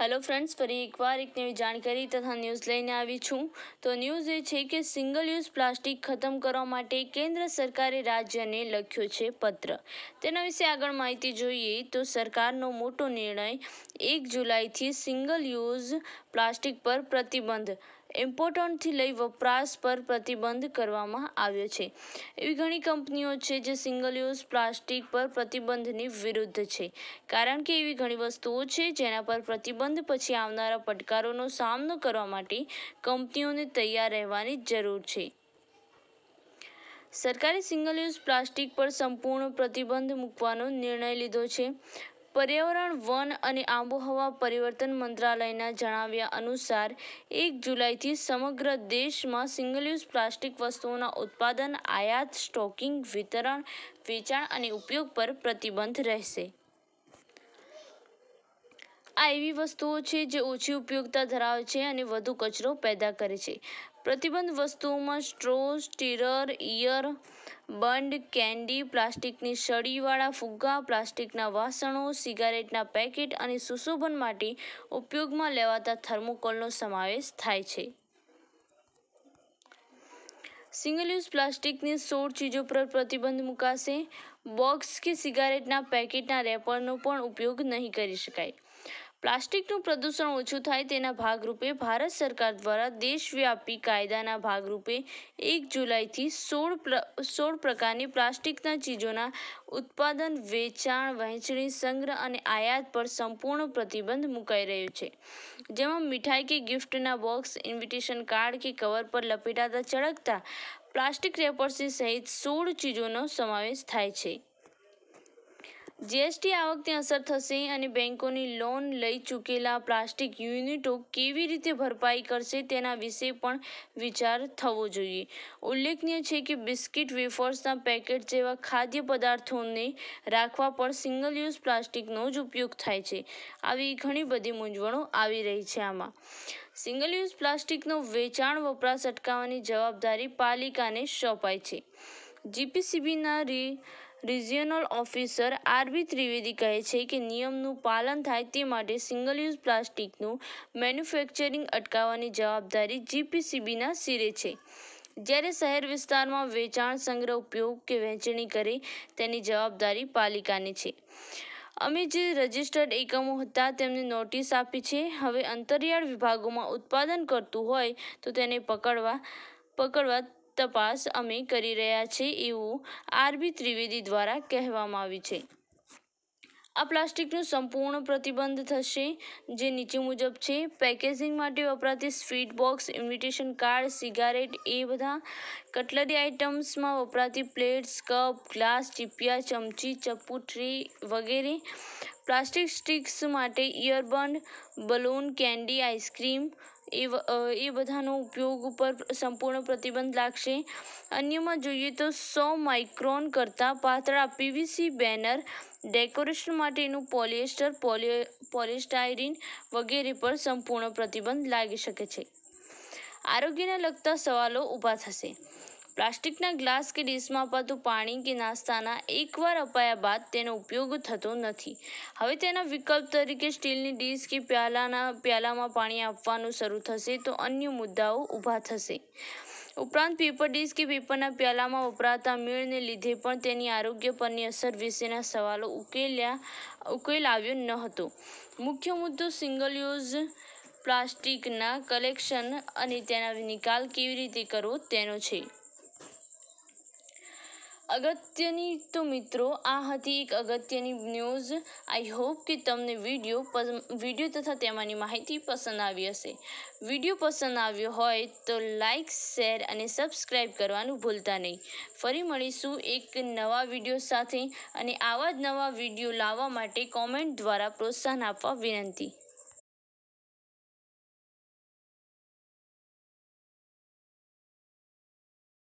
hello friends ફરી એકવાર એક નવી જાણકારી તથા ન્યૂઝ લઈને આવી છું તો ન્યૂઝ એ છે કે સિંગલ યુઝ પ્લાસ્ટિક ખતમ કરવા માટે કેન્દ્ર સરકારે રાજ્યને લખ્યો છે પત્ર તેના વિશે આગળ માહિતી જોઈએ તો સરકારનો મોટો નિર્ણય એક જુલાઈથી સિંગલ યુઝ પ્લાસ્ટિક પર પ્રતિબંધ ઇમ્પોર્ટન્ટથી લઈ વપરાશ પર પ્રતિબંધ કરવામાં આવ્યો છે એવી ઘણી કંપનીઓ છે જે સિંગલ યુઝ પ્લાસ્ટિક પર પ્રતિબંધની વિરુદ્ધ છે કારણ કે એવી ઘણી વસ્તુઓ છે જેના પર પ્રતિબંધ પછી આવનારા પડકારોનો સામનો કરવા માટે કંપનીઓને તૈયાર રહેવાની જરૂર છે સરકારે સિંગલ યુઝ પ્લાસ્ટિક પર સંપૂર્ણ પ્રતિબંધ મૂકવાનો નિર્ણય લીધો છે પર્યાવરણ વન અને આબોહવા પરિવર્તન મંત્રાલયના જણાવ્યા અનુસાર એક જુલાઈથી સમગ્ર દેશમાં સિંગલ યુઝ પ્લાસ્ટિક વસ્તુઓના ઉત્પાદન આયાત સ્ટોકિંગ વિતરણ વેચાણ અને ઉપયોગ પર પ્રતિબંધ રહેશે આ એવી વસ્તુઓ છે જે ઓછી ઉપયોગતા ધરાવે છે અને વધુ કચરો પેદા કરે છે પ્રતિબંધ વસ્તુઓમાં straw stirrer ear bud candy પ્લાસ્ટિકની સળીવાળા ફુગ્ગા પ્લાસ્ટિકના વાસણો સિગારેટના પેકેટ અને સુશોભન માટે ઉપયોગમાં લેવાતા થર્મોકોલનો સમાવેશ થાય છે સિંગલ યુઝ પ્લાસ્ટિકની સોળ ચીજો પર પ્રતિબંધ મુકાશે બોક્સ કે સિગારેટના પેકેટના રેપરનો પણ ઉપયોગ નહીં કરી શકાય પ્લાસ્ટિકનું પ્રદૂષણ ઓછું થાય તેના ભાગરૂપે ભારત સરકાર દ્વારા દેશવ્યાપી કાયદાના ભાગરૂપે એક જુલાઈથી સોળ સોળ પ્રકારની પ્લાસ્ટિકના ચીજોના ઉત્પાદન વેચાણ વહેંચણી સંગ્રહ અને આયાત પર સંપૂર્ણ પ્રતિબંધ મુકાઈ રહ્યો છે જેમાં મીઠાઈ કે ગિફ્ટના બોક્સ ઇન્વિટેશન કાર્ડ કે કવર પર લપેટાતા ચળકતા પ્લાસ્ટિક રેપર્સની સહિત સોળ ચીજોનો સમાવેશ થાય છે જીએસટી આવકની અસર થશે અને બેન્કોની લોન લઈ ચૂકેલા પ્લાસ્ટિક યુનિટો કેવી રીતે ભરપાઈ કરશે તેના વિશે પણ વિચાર થવો જોઈએ ઉલ્લેખનીય છે કે બિસ્કિટ વેફર્સના પેકેટ જેવા ખાદ્ય પદાર્થોને રાખવા પર સિંગલ યુઝ પ્લાસ્ટિકનો જ ઉપયોગ થાય છે આવી ઘણી બધી મૂંઝવણો આવી રહી છે આમાં સિંગલ યુઝ પ્લાસ્ટિકનો વેચાણ વપરાશ અટકાવવાની જવાબદારી પાલિકાને સોંપાય છે જીપીસીબીના રી રિજિયનલ ઓફિસર આરબી ત્રિવેદી કહે છે કે નિયમનું પાલન થાય તે માટે સિંગલ યુઝ પ્લાસ્ટિકનું મેન્યુફેક્ચરિંગ અટકાવવાની જવાબદારી જીપીસીબીના સિરે છે જ્યારે શહેર વિસ્તારમાં વેચાણ સંગ્રહ ઉપયોગ કે વહેંચણી કરે તેની જવાબદારી પાલિકાની છે અમે જે રજિસ્ટર્ડ એકમો હતા તેમને નોટિસ આપી છે હવે અંતરિયાળ વિભાગોમાં ઉત્પાદન કરતું હોય તો તેને પકડવા પકડવા તપાસ અમે કરી રહ્યા છીએ એવું આરબી ત્રિવેદી દ્વારા કહેવામાં આવ્યું છે આ પ્લાસ્ટિકનું સંપૂર્ણ પ્રતિબંધ થશે જે નીચે મુજબ છે પેકેજિંગ માટે વપરાતી sweet box invitation card cigarette એ બધા કટલરી આઇટમ્સમાં વપરાતી પ્લેટ્સ કપ ગ્લાસ ચીપિયા ચમચી ચપ્પુ ટ્રી વગેરે પ્લાસ્ટિક સ્ટિક્સ માટે ઇયરબંડ બલૂન કેન્ડી આઈસ્ક્રીમ એ એ બધાનો ઉપયોગ ઉપર સંપૂર્ણ પ્રતિબંધ લાગશે અન્યમાં જોઈએ તો સો માઇક્રોન કરતાં પાતળા પીવીસી બેનર ડેકોરેશન માટેનું પોલિએસ્ટર પોલિ પોલિસ્ટાયરીન વગેરે પર સંપૂર્ણ પ્રતિબંધ લાગી શકે છે આરોગ્યને લગતા સવાલો ઊભા થશે પ્લાસ્ટિકના ગ્લાસ કે ડીશમાં અપાતું પાણી કે નાસ્તાના એકવાર અપાયા બાદ તેનો ઉપયોગ થતો નથી હવે તેના વિકલ્પ તરીકે સ્ટીલની ડીશ કે પ્યાલાના પ્યાલામાં પાણી આપવાનું શરૂ થશે તો અન્ય મુદ્દાઓ ઊભા થશે ઉપરાંત પેપર ડીશ કે પેપરના પ્યાલામાં વપરાતા મેળને લીધે પણ તેની આરોગ્ય પરની અસર વિશેના સવાલો ઉકેલ્યા ઉકેલ આવ્યો ન હતો મુખ્ય મુદ્દો સિંગલ યુઝ પ્લાસ્ટિકના કલેક્શન અને તેના નિકાલ કેવી રીતે કરવો તેનો છે અગત્યની તો મિત્રો આ હતી એક અગત્યની ન્યૂઝ આઈ હોપ કે તમને વિડીયો વિડીયો તથા તેમાંની માહિતી પસંદ આવી હશે વિડીયો પસંદ આવ્યો હોય તો લાઇક શેર અને સબસ્ક્રાઈબ કરવાનું ભૂલતા નહીં ફરી મળીશું એક નવા વિડીયો સાથે અને આવા જ નવા વિડીયો લાવવા માટે કોમેન્ટ દ્વારા પ્રોત્સાહન આપવા વિનંતી